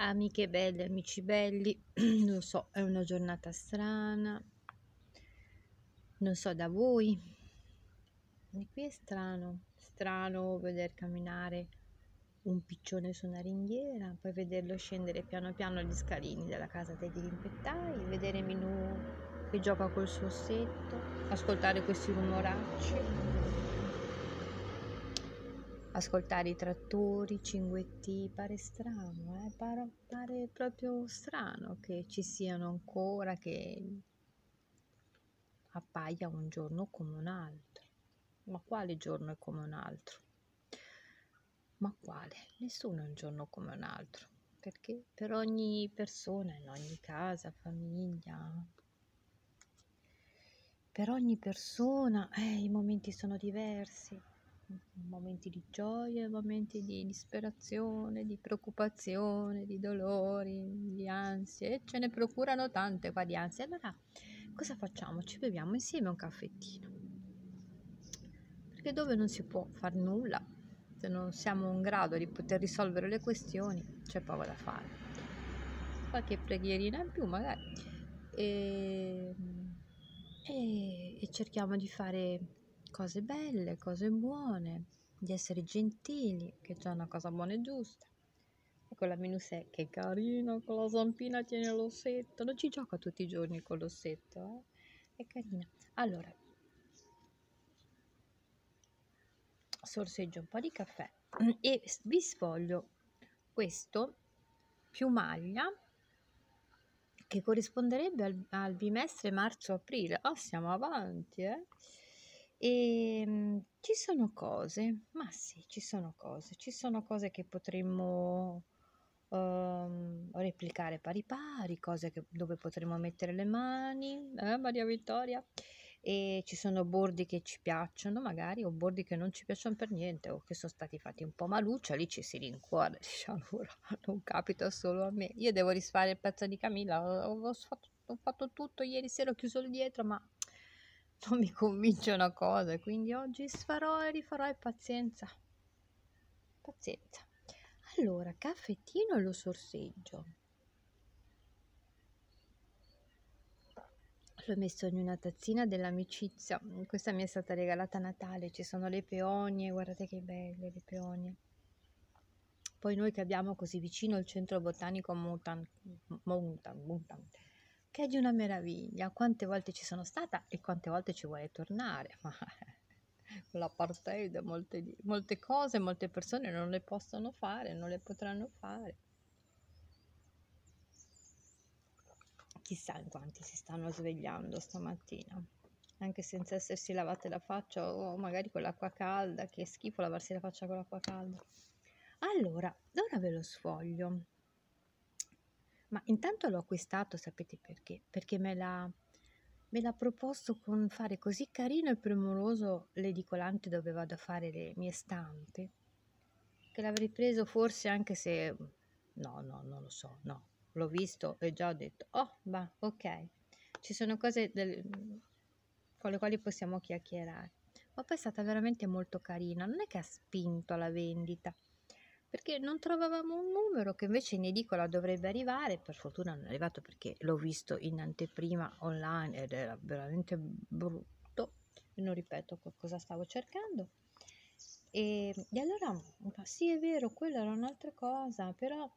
Amiche belle, amici belli, non so, è una giornata strana, non so da voi, e qui è strano, strano vedere camminare un piccione su una ringhiera, poi vederlo scendere piano piano gli scalini della casa dei dirimpettai, vedere Minù che gioca col suo ossetto, ascoltare questi rumoracci ascoltare i trattori, i cinguetti, pare strano, eh? pare, pare proprio strano che ci siano ancora, che appaia un giorno come un altro. Ma quale giorno è come un altro? Ma quale? Nessuno è un giorno come un altro, perché per ogni persona, in ogni casa, famiglia, per ogni persona eh, i momenti sono diversi momenti di gioia, momenti di disperazione, di preoccupazione, di dolori, di ansie, ce ne procurano tante qua di ansie. Allora, cosa facciamo? Ci beviamo insieme un caffettino. Perché dove non si può fare nulla, se non siamo in grado di poter risolvere le questioni, c'è poco da fare. Qualche preghierina in più magari. E, ehm, e, e cerchiamo di fare cose belle, cose buone, di essere gentili, che c'è una cosa buona e giusta. E con la minusè, che carina, con la zampina tiene l'ossetto, non ci gioca tutti i giorni con l'ossetto, eh? è carina. Allora, sorseggio un po' di caffè e vi sfoglio questo piumaglia che corrisponderebbe al, al bimestre marzo-aprile. Oh, siamo avanti, eh? E ehm, ci sono cose, ma sì, ci sono cose, ci sono cose che potremmo ehm, replicare pari pari, cose che, dove potremmo mettere le mani, eh, Maria Vittoria, e ci sono bordi che ci piacciono magari o bordi che non ci piacciono per niente o che sono stati fatti un po' maluccia, lì ci si rincuora, diciamo, non capita solo a me, io devo risfare il pezzo di Camilla, ho, ho, fatto, ho fatto tutto ieri sera, ho chiuso il dietro, ma non mi convince una cosa, quindi oggi sfarò e rifarò e pazienza. Pazienza. Allora, caffettino e lo sorseggio. L'ho messo in una tazzina dell'amicizia. Questa mi è stata regalata a Natale. Ci sono le peonie, guardate che belle le peonie. Poi noi che abbiamo così vicino il centro botanico Mountain, Mountain, Mountain parcheggio è una meraviglia, quante volte ci sono stata e quante volte ci vuole tornare, ma con l'apartheid molte, molte cose, molte persone non le possono fare, non le potranno fare. Chissà in quanti si stanno svegliando stamattina, anche senza essersi lavate la faccia o magari con l'acqua calda, che schifo lavarsi la faccia con l'acqua calda. Allora, ora ve lo sfoglio ma intanto l'ho acquistato, sapete perché? Perché me l'ha, me l'ha proposto con fare così carino e premuroso l'edicolante dove vado a fare le mie stampe, che l'avrei preso forse anche se... No, no, non lo so, no, l'ho visto e già ho detto, oh, ma ok, ci sono cose del, con le quali possiamo chiacchierare. Ma poi è stata veramente molto carina, non è che ha spinto alla vendita, perché non trovavamo un numero che invece in edicola dovrebbe arrivare, per fortuna non è arrivato perché l'ho visto in anteprima online ed era veramente brutto, non ripeto cosa stavo cercando. E, ehm, e allora, sì è vero, quella era un'altra cosa, però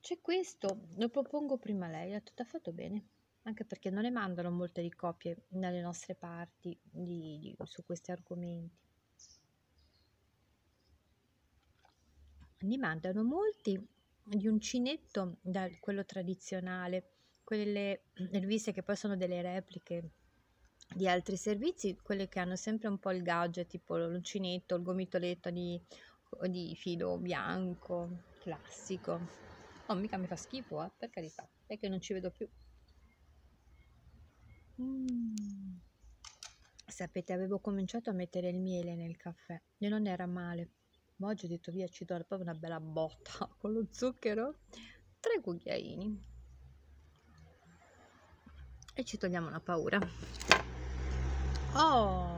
c'è questo, lo propongo prima a lei, ha tutto fatto bene, anche perché non ne mandano molte di copie dalle nostre parti di, di, su questi argomenti. ne mandano molti di uncinetto da quello tradizionale, quelle riviste che poi sono delle repliche di altri servizi, quelle che hanno sempre un po' il gadget, tipo l'uncinetto, il gomitoletto di, di filo bianco, classico. Oh, mica mi fa schifo, eh, per carità, è che non ci vedo più. Mm. Sapete, avevo cominciato a mettere il miele nel caffè e non era male ma oggi ho detto via ci do proprio una bella botta con lo zucchero tre cucchiaini e ci togliamo la paura oh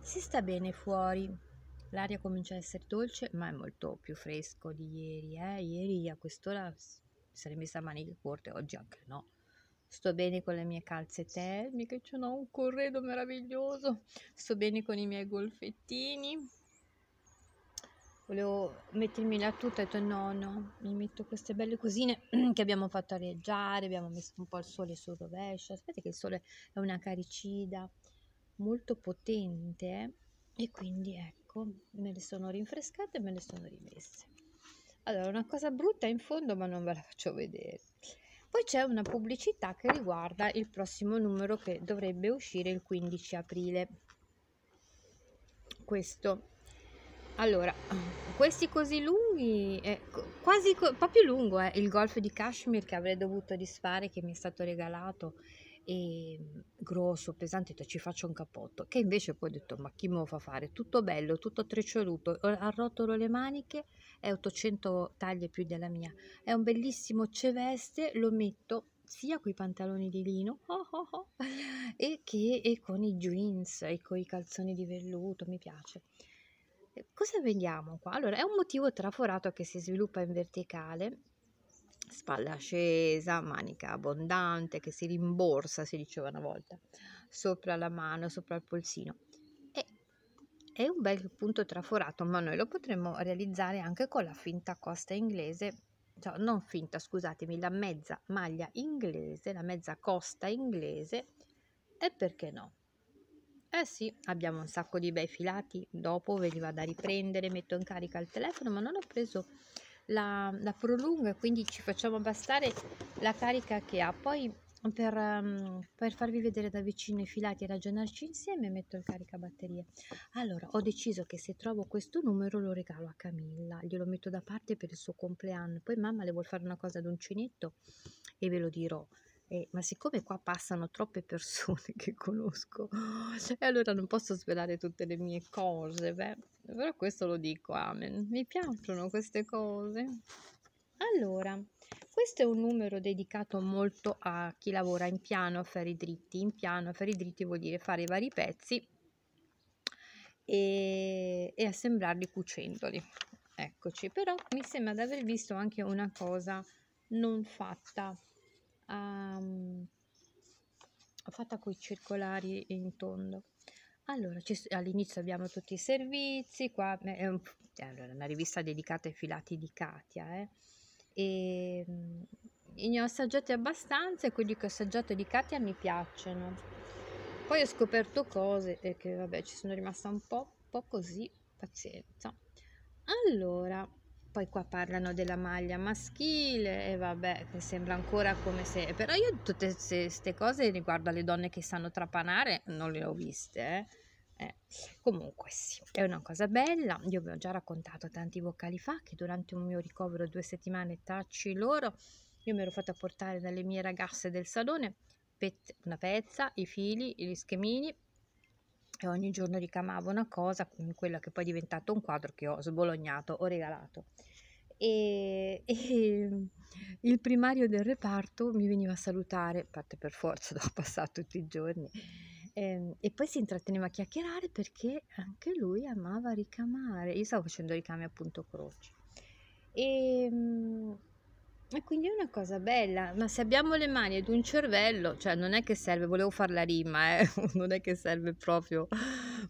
si sta bene fuori l'aria comincia a essere dolce ma è molto più fresco di ieri eh? ieri a quest'ora mi sarei messa a maniche corte oggi anche no sto bene con le mie calze termiche, c'è un corredo meraviglioso, sto bene con i miei golfettini, volevo mettermi la tuta e ho detto no no mi metto queste belle cosine che abbiamo fatto arieggiare abbiamo messo un po' il sole sul rovescio sapete che il sole è una caricida molto potente eh, e quindi ecco me le sono rinfrescate e me le sono rimesse allora una cosa brutta in fondo ma non ve la faccio vedere poi c'è una pubblicità che riguarda il prossimo numero che dovrebbe uscire il 15 aprile questo allora, questi così lunghi, eh, quasi un po' più lungo è eh, il golf di Kashmir che avrei dovuto disfare, che mi è stato regalato, e grosso, pesante, detto, ci faccio un cappotto, che invece poi ho detto ma chi me lo fa fare? Tutto bello, tutto treccioluto, arrotolo le maniche, è 800 taglie più della mia, è un bellissimo ceveste, lo metto sia con i pantaloni di lino oh oh oh, e che e con i jeans e con i calzoni di velluto, mi piace. Eh, cosa vediamo qua? Allora, è un motivo traforato che si sviluppa in verticale, spalla scesa, manica abbondante che si rimborsa, si diceva una volta, sopra la mano, sopra il polsino. E è un bel punto traforato, ma noi lo potremmo realizzare anche con la finta costa inglese, cioè non finta, scusatemi, la mezza maglia inglese, la mezza costa inglese e perché no? Eh sì, abbiamo un sacco di bei filati, dopo ve li vado a riprendere, metto in carica il telefono, ma non ho preso la, la prolunga, quindi ci facciamo bastare la carica che ha. Poi per, um, per, farvi vedere da vicino i filati e ragionarci insieme metto il caricabatterie allora ho deciso che se trovo questo numero lo regalo a Camilla glielo metto da parte per il suo compleanno poi mamma le vuol fare una cosa ad uncinetto e ve lo dirò eh, ma siccome qua passano troppe persone che conosco, e allora non posso svelare tutte le mie cose, beh, però questo lo dico, amen. Mi piacciono queste cose. Allora, questo è un numero dedicato molto a chi lavora in piano a ferri dritti. In piano a ferri dritti vuol dire fare i vari pezzi e, e assemblarli cucendoli. Eccoci, però mi sembra di aver visto anche una cosa non fatta um, fatta con i circolari in tondo. Allora, all'inizio abbiamo tutti i servizi, qua è un, cioè, allora, una rivista dedicata ai filati di Katia. Eh. E, ehm, ne ho assaggiati abbastanza e quelli che ho assaggiato di Katia mi piacciono. Poi ho scoperto cose e eh, che vabbè ci sono rimasta un po', po così, pazienza. Allora, poi qua parlano della maglia maschile e vabbè che sembra ancora come se però io tutte queste cose riguardo alle donne che sanno trapanare non le ho viste eh. Eh. comunque sì, è una cosa bella, io vi ho già raccontato tanti vocali fa che durante un mio ricovero due settimane tacci loro, io mi ero fatta portare dalle mie ragazze del salone una pezza, i fili, gli schemini e ogni giorno ricamavo una cosa con quella che poi è diventato un quadro che ho sbolognato, ho regalato. E, e, il primario del reparto mi veniva a salutare, a parte per forza, dopo passato tutti i giorni, e, ehm, e poi si intratteneva a chiacchierare perché anche lui amava ricamare. Io stavo facendo ricami appunto croci. E, ehm, e quindi è una cosa bella, ma se abbiamo le mani ed un cervello, cioè non è che serve, volevo fare la rima, eh? non è che serve proprio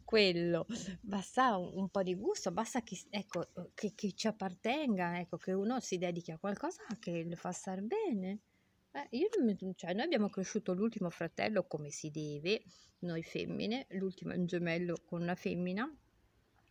quello, basta un, un po' di gusto, basta chi, ecco, che, che, ci appartenga, ecco, che uno si dedichi a qualcosa che lo fa star bene. Eh, mi, cioè, noi abbiamo cresciuto l'ultimo fratello come si deve, noi femmine, l'ultimo è un gemello con una femmina,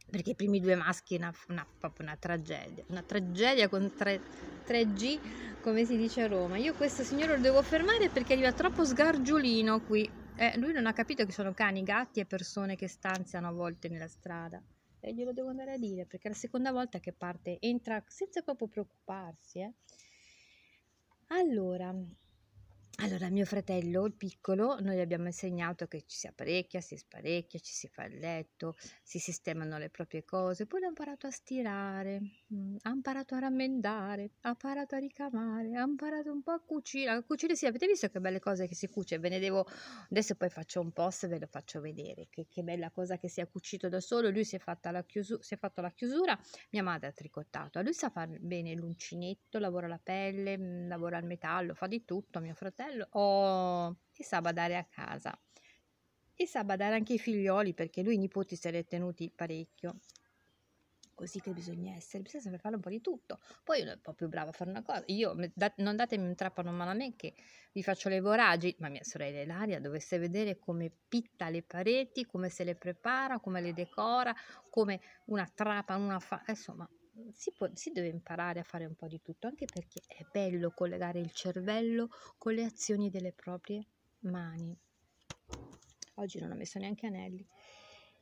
perché i primi due maschi è una, una, proprio una tragedia, una tragedia con 3, 3G come si dice a Roma. Io questo signore lo devo fermare perché arriva troppo sgargiolino qui. Eh, lui non ha capito che sono cani, gatti e persone che stanziano a volte nella strada. E glielo devo andare a dire perché è la seconda volta che parte, entra senza proprio preoccuparsi. Eh. Allora, allora, mio fratello, il piccolo, noi gli abbiamo insegnato che ci si apparecchia, si sparecchia, ci si fa il letto, si sistemano le proprie cose, poi ha imparato a stirare, mm, ha imparato a rammendare, ha imparato a ricamare, ha imparato un po' a cucire, a cucire sì, avete visto che belle cose che si cuce, ve ne devo, adesso poi faccio un post e ve lo faccio vedere, che, che bella cosa che si è cucito da solo, lui si è, fatta la chiusura, si è fatto la chiusura, mia madre ha tricottato, lui sa fare bene l'uncinetto, lavora la pelle, mm, lavora il metallo, fa di tutto, mio fratello fratello o i Sabadare a casa. e sa badare anche i figlioli perché lui i nipoti se li è tenuti parecchio. Così che bisogna essere, bisogna saper fare un po' di tutto. Poi uno è un po' più bravo a fare una cosa. Io, non datemi un trappano male a me che vi faccio le voragini, ma mia sorella Ilaria dovesse vedere come pitta le pareti, come se le prepara, come le decora, come una trappa, una fa... Insomma, si, può, si deve imparare a fare un po' di tutto, anche perché è bello collegare il cervello con le azioni delle proprie mani. Oggi non ho messo neanche anelli.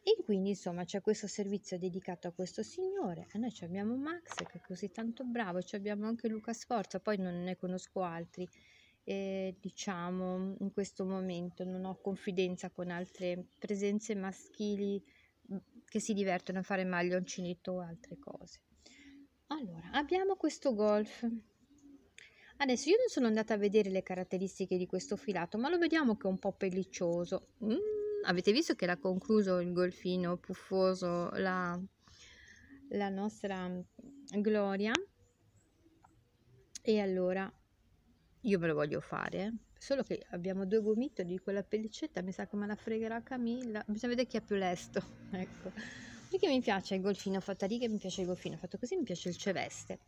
E quindi insomma c'è questo servizio dedicato a questo signore e noi abbiamo Max che è così tanto bravo, ci abbiamo anche Luca Sforza, poi non ne conosco altri, e, diciamo in questo momento non ho confidenza con altre presenze maschili mm, che si divertono a fare maglioncini o altre cose. Allora, abbiamo questo golf. Adesso io non sono andata a vedere le caratteristiche di questo filato, ma lo vediamo che è un po' pelliccioso. Mm, avete visto che l'ha concluso il golfino puffoso, la, la nostra mm, gloria? E allora, io me lo voglio fare, eh. solo che abbiamo due gomitoli di quella pellicetta, mi sa che me la fregherà Camilla, bisogna vedere chi è più lesto, ecco perché mi piace il golfino fatto riga righe, mi piace il golfino fatto così, mi piace il ceveste.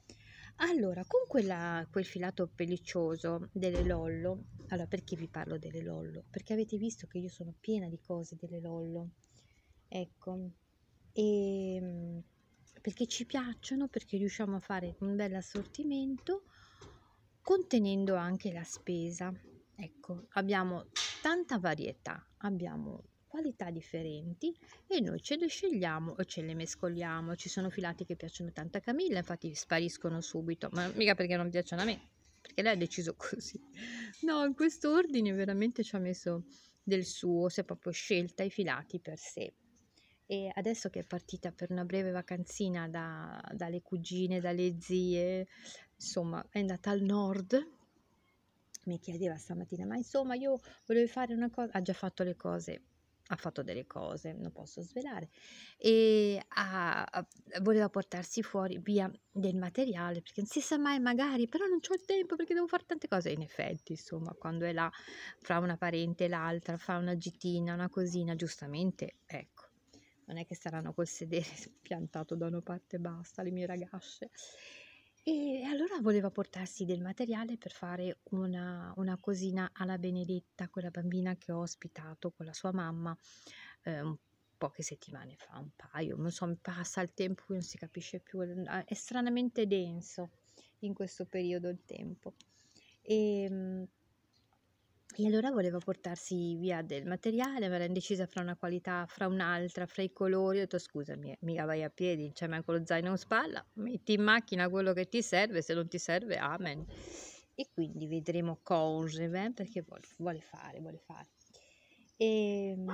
Allora, con quella, quel filato pelliccioso delle Lollo, allora perché vi parlo delle Lollo? Perché avete visto che io sono piena di cose delle Lollo, ecco, e ehm, perché ci piacciono, perché riusciamo a fare un bel assortimento contenendo anche la spesa. Ecco, abbiamo tanta varietà, abbiamo qualità differenti e noi ce le scegliamo o ce le mescoliamo. Ci sono filati che piacciono tanto a Camilla, infatti spariscono subito, ma mica perché non piacciono a me, perché lei ha deciso così. No, in questo ordine veramente ci ha messo del suo, si è proprio scelta i filati per sé. E adesso che è partita per una breve vacanzina da, dalle cugine, dalle zie, insomma è andata al nord, mi chiedeva stamattina, ma insomma io volevo fare una cosa, ha già fatto le cose ha fatto delle cose, non posso svelare, e ha, ha, voleva portarsi fuori via del materiale, perché non si sa mai magari, però non ho il tempo perché devo fare tante cose, in effetti, insomma, quando è là, fra una parente e l'altra, fa una gitina, una cosina, giustamente, ecco, non è che saranno col sedere piantato da una parte e basta, le mie ragasce. E allora voleva portarsi del materiale per fare una una cosina alla Benedetta, quella bambina che ho ospitato con la sua mamma, ehm, poche settimane fa, un paio, non so, passa il tempo, non si capisce più, ah, è stranamente denso in questo periodo il tempo. E ehm, e allora voleva portarsi via del materiale, ma era indecisa fra una qualità, fra un'altra, fra i colori. Ho detto scusami, eh, mica vai a piedi, c'è manco lo zaino in spalla, metti in macchina quello che ti serve, se non ti serve, amen. E quindi vedremo cose, beh, perché vuole, vuole, fare, vuole fare. E, ehm,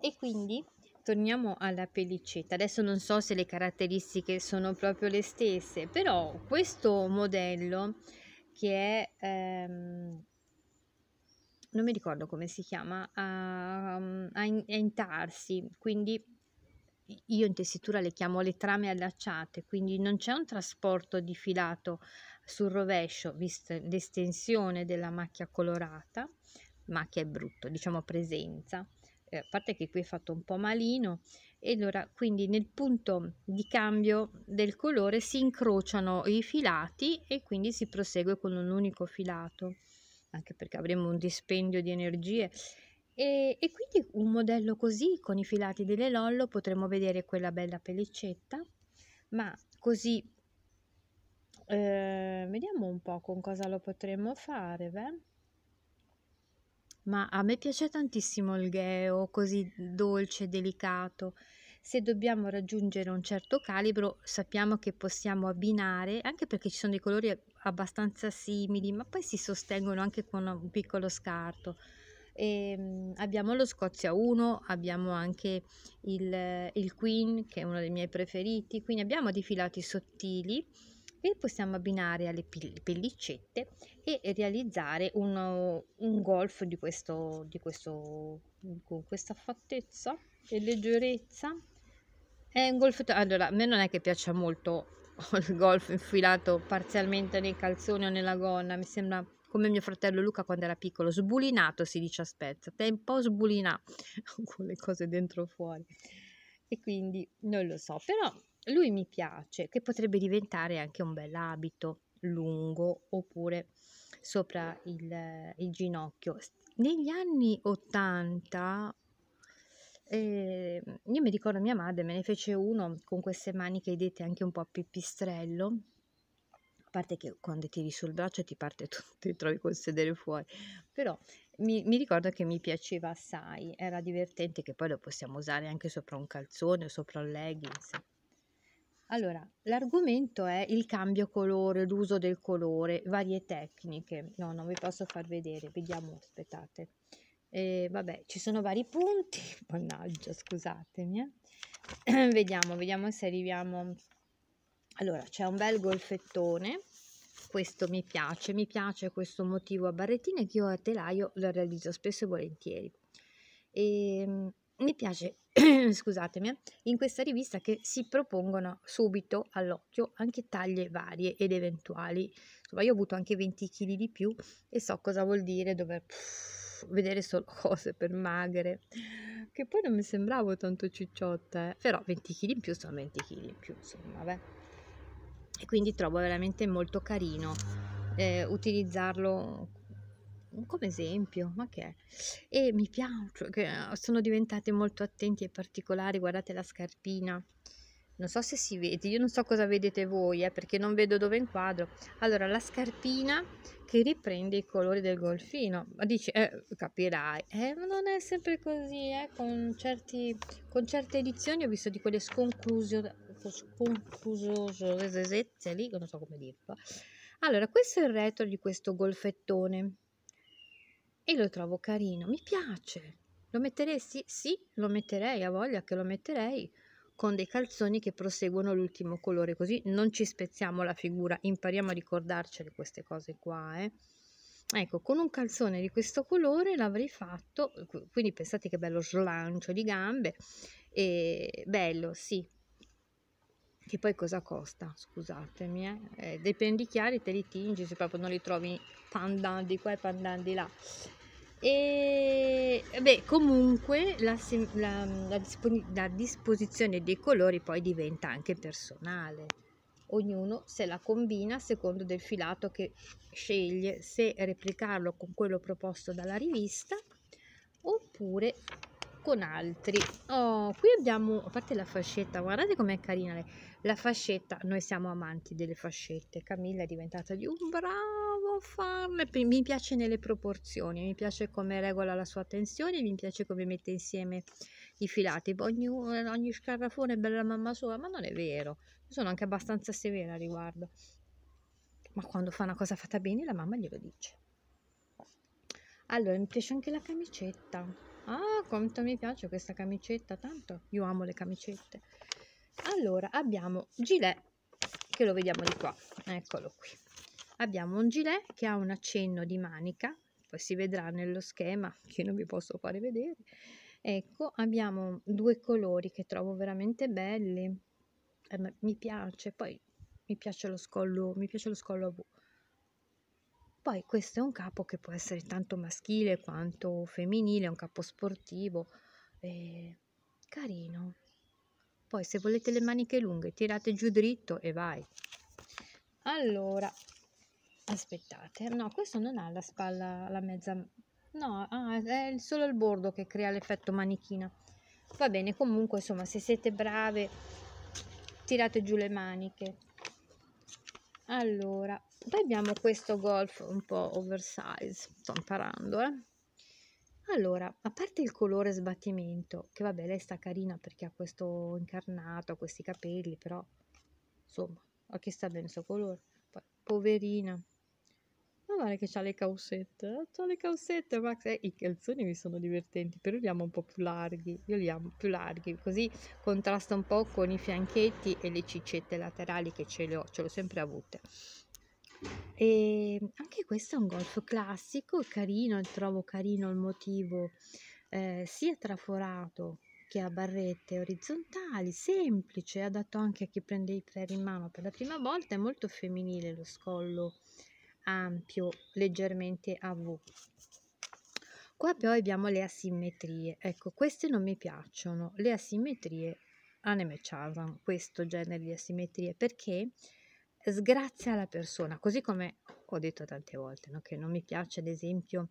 e quindi torniamo alla pellicetta. Adesso non so se le caratteristiche sono proprio le stesse, però questo modello che è... Ehm, non mi ricordo come si chiama, a, mm, a, in, a intarsi, quindi io in tessitura le chiamo le trame allacciate, quindi non c'è un trasporto di filato sul rovescio, vista l'estensione della macchia colorata, macchia è brutto, diciamo presenza, eh, a parte che qui è fatto un po' malino, e allora quindi nel punto di cambio del colore si incrociano i filati e quindi si prosegue con un unico filato anche perché avremo un dispendio di energie. E, e quindi un modello così, con i filati delle Lollo, potremo vedere quella bella pellicetta, ma così eh, vediamo un po' con cosa lo potremmo fare, beh. Ma a me piace tantissimo il gheo, così dolce, delicato se dobbiamo raggiungere un certo calibro sappiamo che possiamo abbinare, anche perché ci sono dei colori abbastanza simili, ma poi si sostengono anche con un piccolo scarto. E ehm, abbiamo lo Scozia 1, abbiamo anche il, il Queen che è uno dei miei preferiti, quindi abbiamo dei filati sottili che possiamo abbinare alle pellicette e realizzare uno, un golf di, questo, di questo, con questa fattezza e leggerezza è un golf allora a me non è che piaccia molto il golf infilato parzialmente nei calzoni o nella gonna mi sembra come mio fratello Luca quando era piccolo sbulinato si dice a Spezia te un po' sbulinato con le cose dentro o fuori e quindi non lo so però lui mi piace che potrebbe diventare anche un bel abito lungo oppure sopra il, il ginocchio negli anni 80 e mhmm, io mi ricordo mia madre me ne fece uno con queste maniche dette anche un po' a pipistrello, a parte che quando tiri sul braccio ti parte tutto, ti trovi col sedere fuori, però mi, mi, ricordo che mi piaceva assai, era divertente che poi lo possiamo usare anche sopra un calzone o sopra un leggings. Allora, l'argomento è il cambio colore, l'uso del colore, varie tecniche. No, non vi posso far vedere, vediamo, aspettate. E vabbè, ci sono vari punti, mannaggia, scusatemi. Eh. vediamo, vediamo se arriviamo. Allora, c'è un bel golfettone, questo mi piace, mi piace questo motivo a barrettine che io a telaio lo realizzo spesso e volentieri. E ehm, mi piace, scusatemi, eh, in questa rivista che si propongono subito all'occhio anche taglie varie ed eventuali. Insomma, io ho avuto anche 20 kg di più e so cosa vuol dire dover... Pff, vedere solo cose per magre, che poi non mi sembravo tanto cicciotta, eh. però 20 kg in più sono 20 kg in più, insomma, beh. E quindi trovo veramente molto carino eh, utilizzarlo come esempio, ma che è? E mi piace, eh, sono diventate molto attenti e particolari, guardate la scarpina, non so se si vede, io non so cosa vedete voi eh, perché non vedo dove inquadro. Allora la scarpina che riprende i colori del golfino, ma dici eh, capirai, eh, non è sempre così, eh, con, certi, con certe edizioni ho visto di quelle sconclusioni sconclusosezze lì, non so come dirlo. Allora, questo è il retro di questo golfettone e lo trovo carino, mi piace. Lo metteresti? Sì, lo metterei, a voglia che lo metterei con dei calzoni che proseguono l'ultimo colore così non ci spezziamo la figura impariamo a ricordarcele queste cose qua eh. ecco con un calzone di questo colore l'avrei fatto quindi pensate che bello slancio di gambe e bello sì che poi cosa costa scusatemi eh? Eh, dei pendichiari te li tingi se proprio non li trovi pandan di qua e pandan di là e beh, comunque la, la, la, la, disposizione dei colori poi diventa anche personale ognuno se la combina secondo del filato che sceglie se replicarlo con quello proposto dalla rivista oppure con altri oh, qui abbiamo a parte la fascetta guardate com'è carina lei. la fascetta noi siamo amanti delle fascette Camilla è diventata di un bravo a mi piace nelle proporzioni mi piace come regola la sua tensione mi piace come mette insieme i filati ogni, ogni scarrafone è bella mamma sua ma non è vero Io sono anche abbastanza severa al riguardo ma quando fa una cosa fatta bene la mamma glielo dice allora mi piace anche la camicetta Ah, quanto mi piace questa camicetta, tanto io amo le camicette. Allora, abbiamo gilet, che lo vediamo di qua, eccolo qui. Abbiamo un gilet che ha un accenno di manica, poi si vedrà nello schema, che non vi posso fare vedere. Ecco, abbiamo due colori che trovo veramente belli, eh, mi piace, poi mi piace lo scollo, mi piace lo scollo a V. Poi questo è un capo che può essere tanto maschile quanto femminile, è un capo sportivo, eh, carino. Poi se volete le maniche lunghe tirate giù dritto e vai. Allora, aspettate, no questo non ha la spalla, la mezza, no, ah, è solo il bordo che crea l'effetto manichina. Va bene, comunque insomma se siete brave tirate giù le maniche. Allora, poi abbiamo questo golf un po' oversize sto imparando eh allora, a parte il colore sbattimento, che vabbè, lei sta carina perché ha questo incarnato, ha questi capelli, però insomma, a chi sta bene questo colore? Poi, poverina. Ma guarda che ha le causette, eh, ha le causette, Max. Eh, I calzoni mi sono divertenti, però li amo un po' più larghi, io li amo più larghi, così contrasta un po' con i fianchetti e le cicette laterali che ce le ho, ce l'ho sempre avute. E ehm, anche questo è un golf classico, carino, trovo carino il motivo eh, sia traforato che a barrette orizzontali, semplice, adatto anche a chi prende i ferri in mano per la prima volta, è molto femminile lo scollo ampio, leggermente a V. Qua poi abbiamo le asimmetrie, ecco queste non mi piacciono, le asimmetrie a Neme Charran, questo genere di asimmetrie, perché? sgrazia la persona, così come ho detto tante volte, no? che non mi piace ad esempio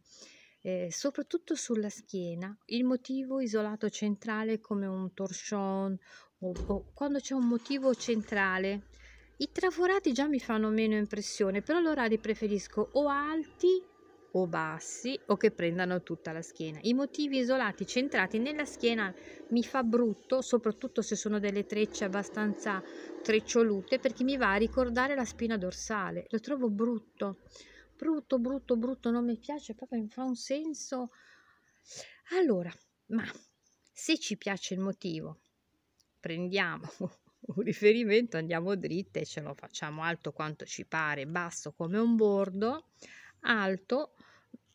eh, soprattutto sulla schiena, il motivo isolato centrale come un torsion o, o, quando c'è un motivo centrale. I traforati già mi fanno meno impressione, però allora li preferisco o alti o bassi o che prendano tutta la schiena. I motivi isolati centrati nella schiena mi fa brutto, soprattutto se sono delle trecce abbastanza trecciolute, perché mi va a ricordare la spina dorsale. Lo trovo brutto, brutto, brutto, brutto, non mi piace, proprio mi fa un senso. Allora, ma se ci piace il motivo, prendiamo un riferimento, andiamo dritte e ce lo facciamo alto quanto ci pare, basso come un bordo, alto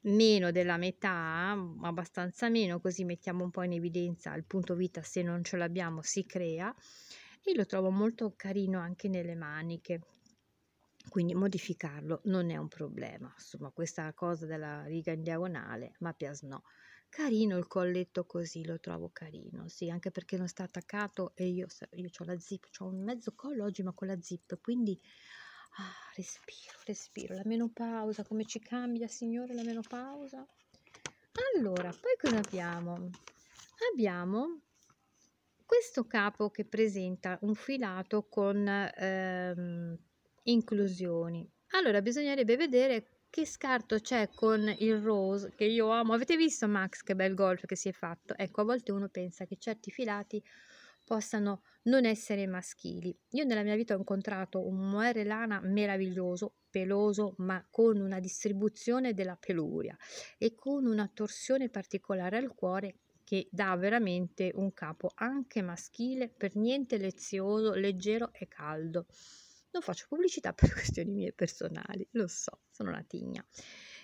meno della metà, mm, abbastanza meno, così mettiamo un po' in evidenza il punto vita se non ce l'abbiamo si crea e lo trovo molto carino anche nelle maniche. Quindi modificarlo non è un problema, insomma questa cosa della riga in diagonale, ma piasno. Carino il colletto così, lo trovo carino, sì, anche perché non sta attaccato e io, io ho la zip, ho un mezzo collo oggi ma con la zip, quindi Ah, respiro, respiro. La menopausa, come ci cambia, signore, la menopausa. Allora, poi cosa abbiamo? Abbiamo questo capo che presenta un filato con ehm, inclusioni. Allora, bisognerebbe vedere che scarto c'è con il rose che io amo. Avete visto Max che bel golf che si è fatto? Ecco, a volte uno pensa che certi filati possano non essere maschili. Io nella mia vita ho incontrato un moere lana meraviglioso, peloso, ma con una distribuzione della peluria e con una torsione particolare al cuore che dà veramente un capo anche maschile, per niente lezioso, leggero e caldo. Non faccio pubblicità per questioni mie personali, lo so, sono una tigna.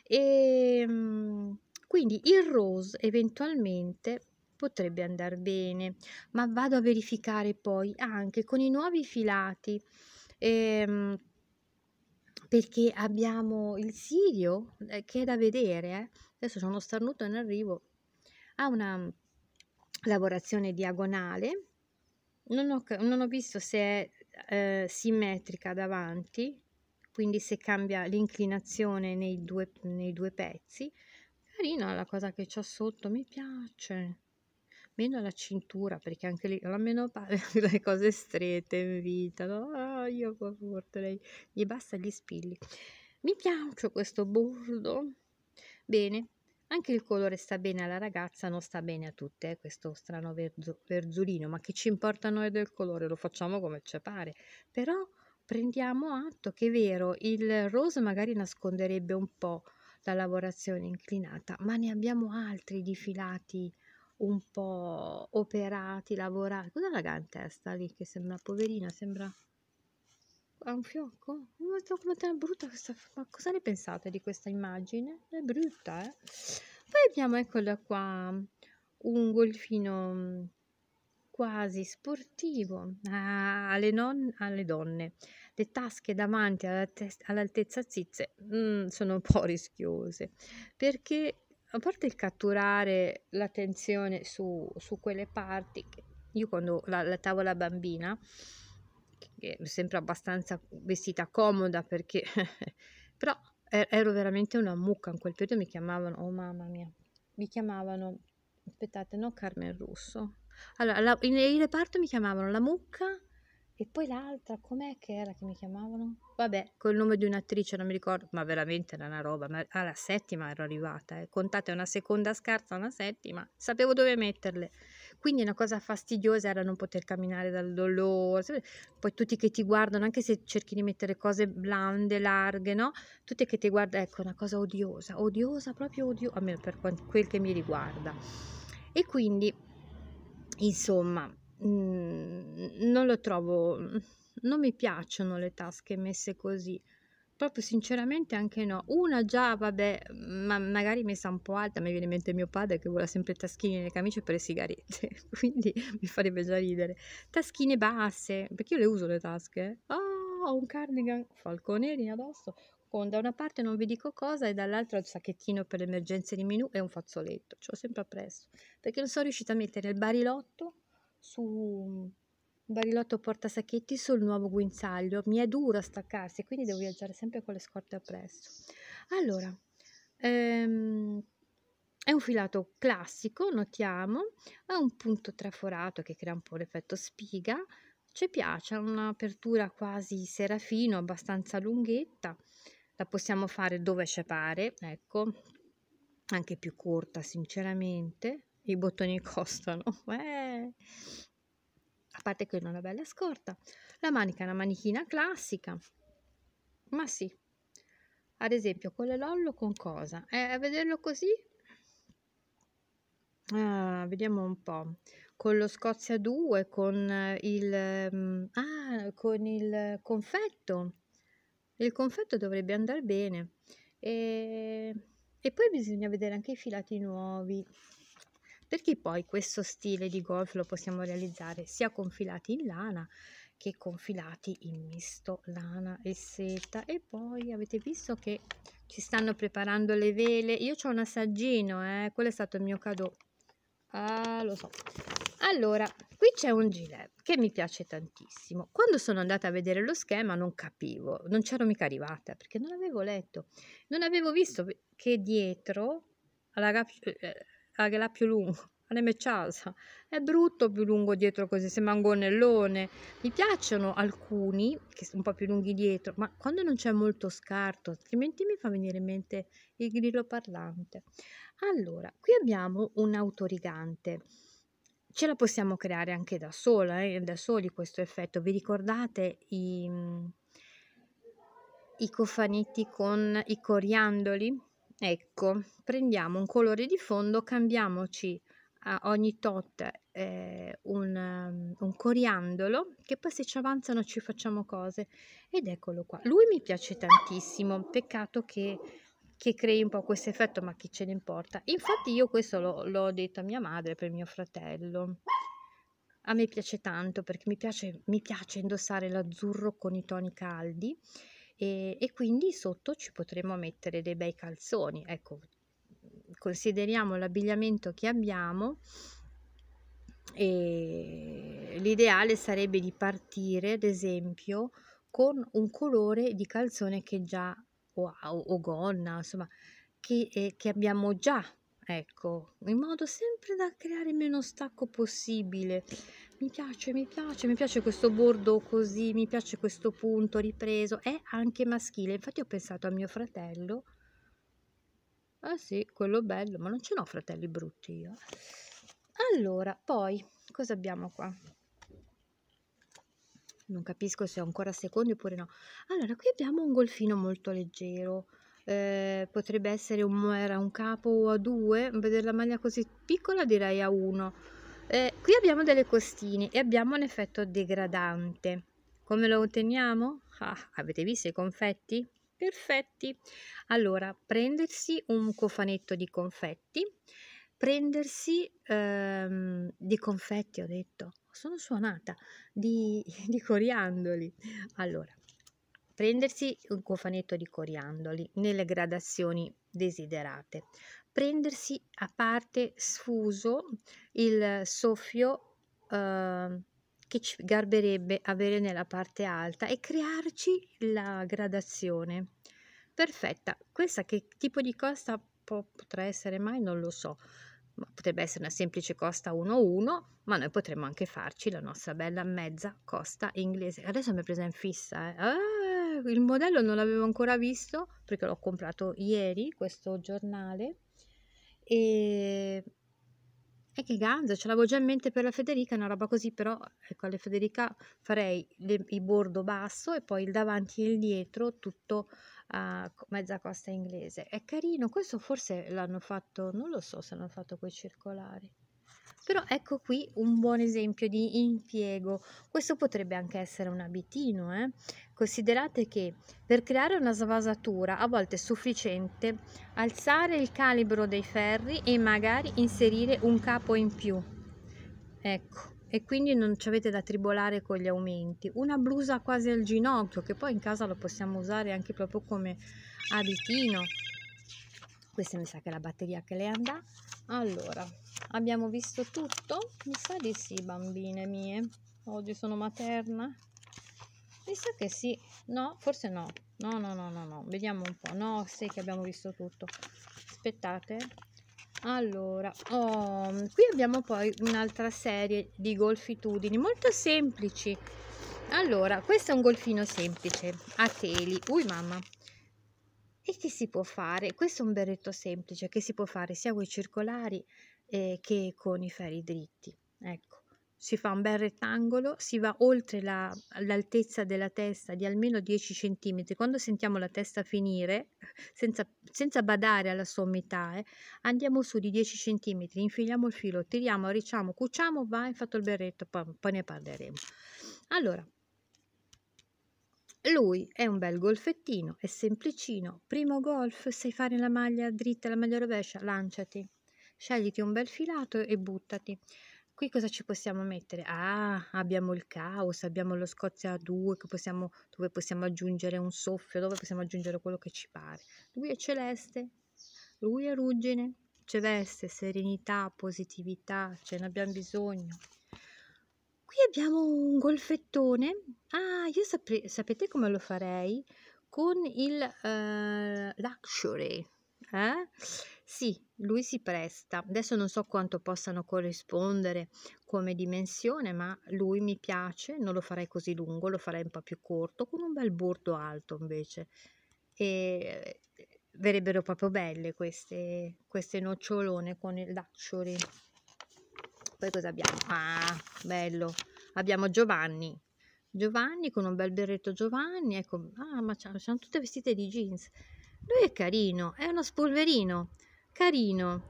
E ehm, quindi il rose eventualmente potrebbe andare bene, ma vado a verificare poi anche con i nuovi filati. Ehm, perché abbiamo il sirio eh, che è da vedere, eh. adesso sono starnuto in arrivo, ha una lavorazione diagonale, non ho, non ho visto se è eh, simmetrica davanti, quindi se cambia l'inclinazione nei due, nei due pezzi, carina la cosa che c'è sotto, mi piace meno alla cintura perché anche lì la menopausa le cose strette invitano ah, io qua forte lei gli basta gli spilli mi piace questo bordo bene anche il colore sta bene alla ragazza non sta bene a tutte eh, questo strano verzo, verzolino ma che ci importa noi del colore lo facciamo come ci pare però prendiamo atto che è vero il rose magari nasconderebbe un po' la lavorazione inclinata ma ne abbiamo altri di filati un po' operati, lavorati. Cosa la in testa lì che sembra poverina, sembra ha un fiocco? Ma è brutta questa... Ma cosa ne pensate di questa immagine? È brutta, eh? Poi abbiamo, eccola qua, un golfino mm, quasi sportivo ah, alle, non, alle donne. Le tasche davanti all'altezza zizze mm, sono un po' rischiose perché a parte il catturare l'attenzione su, su quelle parti, io quando la, la tavola bambina, che è sempre abbastanza vestita comoda perché, però ero veramente una mucca in quel periodo, mi chiamavano, oh mamma mia, mi chiamavano, aspettate, no Carmen Russo, allora la, in, in reparto mi chiamavano la mucca e poi l'altra, com'è che era che mi chiamavano? Vabbè, col nome di un'attrice, non mi ricordo, ma veramente era una roba. Ma alla settima ero arrivata, eh. contate una seconda scarsa, una settima, sapevo dove metterle. Quindi una cosa fastidiosa era non poter camminare dal dolore. Poi tutti che ti guardano, anche se cerchi di mettere cose blande, larghe, no? Tutti che ti guardano, ecco, una cosa odiosa, odiosa, proprio odiosa, almeno per quel che mi riguarda. E quindi, insomma, Mhmm, non lo trovo, mhmm, non mi piacciono le tasche messe così. Proprio sinceramente anche no. Una già, vabbè, ma magari messa un po' alta, mi viene in mente mio padre che vuole sempre taschini nelle camicie per le sigarette, quindi mi farebbe già ridere. Taschine basse, perché io le uso le tasche. Oh, un cardigan falconeri addosso, con da una parte non vi dico cosa e dall'altra il sacchettino per le emergenze di menù e un fazzoletto. Ce l'ho sempre appresso, perché non sono riuscita a mettere il barilotto su Barilotto Portasacchetti sul nuovo guinzaglio. Mi è duro staccarsi, quindi devo viaggiare sempre con le scorte appresso. Allora, ehm, è un filato classico, notiamo, ha un punto traforato che crea un po' l'effetto spiga, ci piace, ha un'apertura quasi serafino, abbastanza lunghetta, la possiamo fare dove ci pare, ecco, anche più corta sinceramente, i bottoni costano. Eh. A parte che non è una bella scorta. La manica è una manichina classica. Ma sì. Ad esempio con le Lollo con cosa? Eh, a vederlo così? Ah, vediamo un po'. Con lo Scozia 2, con il... Mm, ah, con il confetto. Il confetto dovrebbe andare bene. E, e poi bisogna vedere anche i filati nuovi perché poi questo stile di golf lo possiamo realizzare sia con filati in lana che con filati in misto lana e seta e poi avete visto che ci stanno preparando le vele io ho un assaggino eh? quello è stato il mio cadeau ah lo so allora qui c'è un gilet che mi piace tantissimo quando sono andata a vedere lo schema non capivo non c'ero mica arrivata perché non avevo letto non avevo visto che dietro alla, eh, Ah, che l'ha più lungo non è mecciasa. È brutto più lungo dietro così, sembra un gonnellone. Mi piacciono alcuni, che sono un po' più lunghi dietro, ma quando non c'è molto scarto, altrimenti mi fa venire in mente il grillo parlante. Allora, qui abbiamo un autorigante. Ce la possiamo creare anche da sola, eh, da soli questo effetto. Vi ricordate i, i cofanetti con i coriandoli? ecco prendiamo un colore di fondo cambiamoci a ogni tot eh, un, ehm, un, coriandolo che poi se ci avanzano ci facciamo cose ed eccolo qua lui mi piace tantissimo peccato che, che crei un po' questo effetto ma chi ce ne importa infatti io questo l'ho detto a mia madre per mio fratello a me piace tanto perché mi piace, mi piace indossare l'azzurro con i toni caldi e, e quindi sotto ci potremo mettere dei bei calzoni. Ecco, mm, consideriamo l'abbigliamento che abbiamo e l'ideale sarebbe di partire ad esempio con un colore di calzone che già o, o gonna insomma che, eh, che, abbiamo già ecco in modo sempre da creare meno stacco possibile mi piace, mi piace, mi piace questo bordo così, mi piace questo punto ripreso, è anche maschile, infatti ho pensato a mio fratello, ah sì, quello bello, ma non ce n'ho fratelli brutti io. Allora, poi, cosa abbiamo qua? Non capisco se ho ancora secondi oppure no. Allora, qui abbiamo un golfino molto leggero, eh, potrebbe essere un, era un capo a due, vedere la maglia così piccola direi a uno eh, qui abbiamo delle costine e abbiamo un effetto degradante come lo otteniamo? Ah, avete visto i confetti? Perfetti! Allora, prendersi un cofanetto di confetti, prendersi ehm, di confetti, ho detto, sono suonata, di, di coriandoli. Allora, prendersi un cofanetto di coriandoli nelle gradazioni desiderate, prendersi a parte sfuso il soffio eh, che ci garberebbe avere nella parte alta e crearci la gradazione. Perfetta, questa che tipo di costa può, potrà essere mai? Non lo so, potrebbe essere una semplice costa 1-1, ma noi potremmo anche farci la nostra bella mezza costa inglese. Adesso mi è presa in fissa, eh? ah, il modello non l'avevo ancora visto perché l'ho comprato ieri, questo giornale e è che Ganza ce l'avevo già in mente per la Federica, una roba così, però ecco, alla Federica farei le, il bordo basso e poi il davanti e il dietro, tutto a ah, mezza costa inglese. È carino, questo forse l'hanno fatto, non lo so se l'hanno fatto quei circolari. Però ecco qui un buon esempio di impiego. Questo potrebbe anche essere un abitino. Eh? Considerate che per creare una svasatura a volte è sufficiente alzare il calibro dei ferri e magari inserire un capo in più. Ecco, e quindi non ci avete da tribolare con gli aumenti. Una blusa quasi al ginocchio, che poi in casa lo possiamo usare anche proprio come abitino. Questa mi sa che è la batteria che le andata allora abbiamo visto tutto mi sa di sì bambine mie oggi sono materna mi sa che sì no forse no no no no no no vediamo un po' no sì che abbiamo visto tutto aspettate allora oh, qui abbiamo poi un'altra serie di golfitudini molto semplici allora questo è un golfino semplice a teli ui mamma e che si può fare? Questo è un berretto semplice che si può fare sia con i circolari eh, che con i ferri dritti. Ecco, si fa un bel rettangolo, si va oltre la, l'altezza della testa di almeno 10 cm. Quando sentiamo la testa finire, senza, senza badare alla sommità, eh, andiamo su di 10 cm, infiliamo il filo, tiriamo, arricciamo, cuciamo, va, hai fatto il berretto, poi, poi ne parleremo. Allora, lui è un bel golfettino, è semplicino. Primo golf, sai fare la maglia dritta, la maglia rovescia, lanciati. Scegliti un bel filato e buttati. Qui cosa ci possiamo mettere? Ah, abbiamo il caos, abbiamo lo Scozia 2 possiamo, dove possiamo aggiungere un soffio, dove possiamo aggiungere quello che ci pare. Lui è celeste, lui è ruggine, c'è veste, serenità, positività, ce ne abbiamo bisogno. Qui abbiamo un golfettone. Ah, io sapre, sapete come lo farei? Con il uh, luxury. Eh? Sì, lui si presta. Adesso non so quanto possano corrispondere come dimensione, ma lui mi piace. Non lo farei così lungo, lo farei un po' più corto, con un bel bordo alto invece. E eh, verrebbero proprio belle queste, queste nocciolone con il luxury. Poi cosa abbiamo? Ah, bello. Abbiamo Giovanni. Giovanni con un bel berretto Giovanni, ecco, ah, ma sono tutte vestite di jeans. Lui è carino, è uno spolverino, carino.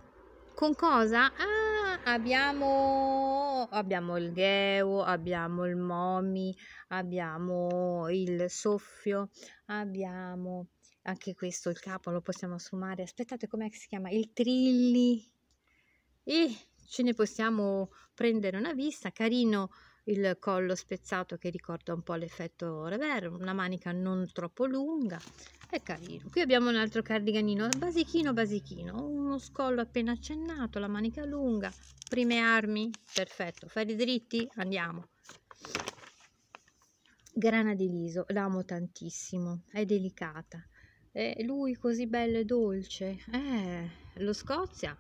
Con cosa? Ah, abbiamo, abbiamo il gheo, abbiamo il momi, abbiamo il soffio, abbiamo anche questo, il capo lo possiamo sfumare. Aspettate, com'è che si chiama? Il trilli. e eh, ce ne possiamo prendere una vista, carino il collo spezzato che ricorda un po' l'effetto reverb, una manica non troppo lunga, è carino. Qui abbiamo un altro cardiganino, basichino basichino, uno scollo appena accennato, la manica lunga, prime armi, perfetto, ferri dritti, andiamo. Grana di liso, l'amo tantissimo, è delicata. E lui così bello e dolce, eh, lo Scozia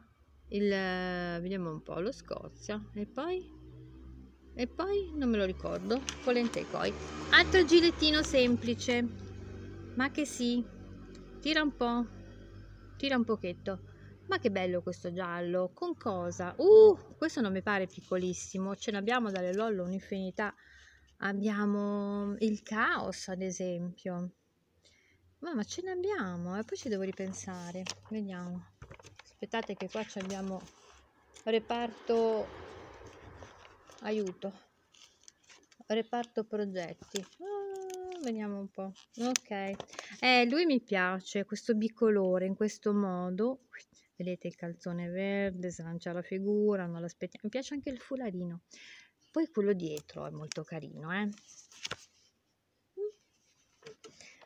il, vediamo un po', lo Scozia e poi, e poi non me lo ricordo, polenta e coi. Altro gilettino semplice, ma che sì, tira un po', tira un pochetto. Ma che bello questo giallo, con cosa? Uh, questo non mi pare piccolissimo, ce n'abbiamo dalle Lollo un'infinità. Abbiamo il caos, ad esempio. Ma, ma ce n'abbiamo, e eh, poi ci devo ripensare. Vediamo aspettate che qua abbiamo reparto aiuto reparto progetti ah, vediamo un po' ok eh, lui mi piace questo bicolore in questo modo vedete il calzone verde slancia la figura non l'aspettiamo mi piace anche il fularino poi quello dietro è molto carino eh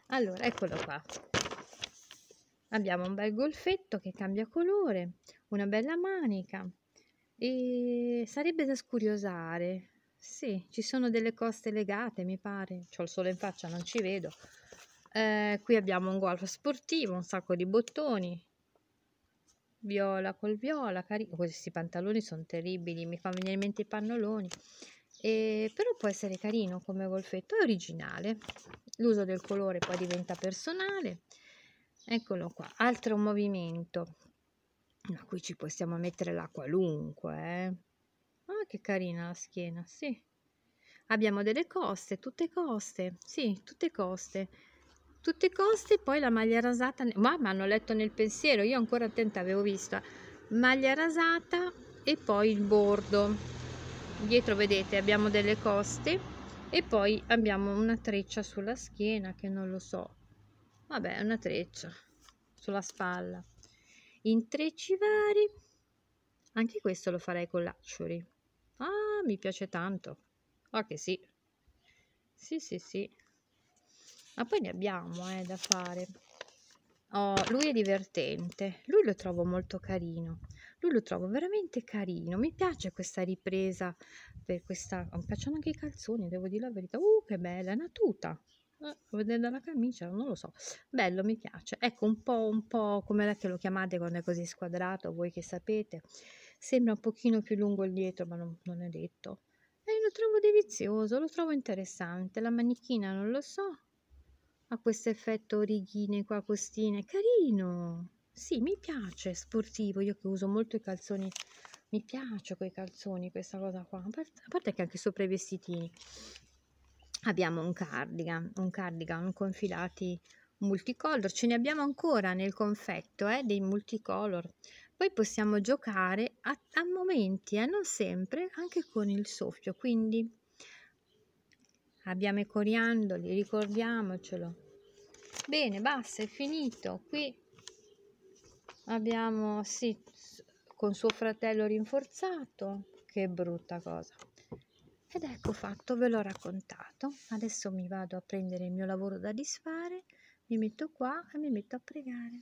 allora eccolo qua abbiamo un bel golfetto che cambia colore, una bella manica e sarebbe da scuriosare. Sì, ci sono delle coste legate, mi pare. C'ho il sole in faccia, non ci vedo. Eh, qui abbiamo un golf sportivo, un sacco di bottoni. Viola col viola, carino. Questi pantaloni sono terribili, mi fanno venire in mente i pannoloni. Eh, però può essere carino come golfetto, è originale. L'uso del colore poi diventa personale eccolo qua altro movimento ma qui ci possiamo mettere la qualunque eh? ah che carina la schiena sì abbiamo delle coste tutte coste sì tutte coste tutte coste poi la maglia rasata mamma hanno letto nel pensiero io ancora attenta avevo visto eh. maglia rasata e poi il bordo dietro vedete abbiamo delle coste e poi abbiamo una treccia sulla schiena che non lo so vabbè una treccia sulla spalla intrecci vari anche questo lo farei con l'acciuri ah mi piace tanto ah che sì sì sì sì ma poi ne abbiamo eh, da fare oh, lui è divertente lui lo trovo molto carino lui lo trovo veramente carino mi piace questa ripresa per questa mi piacciono anche i calzoni devo dire la verità uh che bella è una tuta vedendo la camicia, non lo so, bello, mi piace, ecco un po', un po' come era che lo chiamate quando è così squadrato, voi che sapete, sembra un pochino più lungo il dietro, ma non, non è detto, e eh, lo trovo delizioso, lo trovo interessante, la manichina non lo so, ha questo effetto righine qua, costine, carino, sì, mi piace, sportivo, io che uso molto i calzoni, mi piace quei calzoni, questa cosa qua, a parte che anche sopra i vestitini, abbiamo un cardigan, un cardigan con filati multicolor, ce ne abbiamo ancora nel confetto eh, dei multicolor. Poi possiamo giocare a, a momenti, eh, non sempre, anche con il soffio, quindi abbiamo i coriandoli, ricordiamocelo. Bene, basta, è finito. Qui abbiamo, sì, con suo fratello rinforzato, che brutta cosa ed ecco fatto ve l'ho raccontato adesso mi vado a prendere il mio lavoro da disfare mi metto qua e mi metto a pregare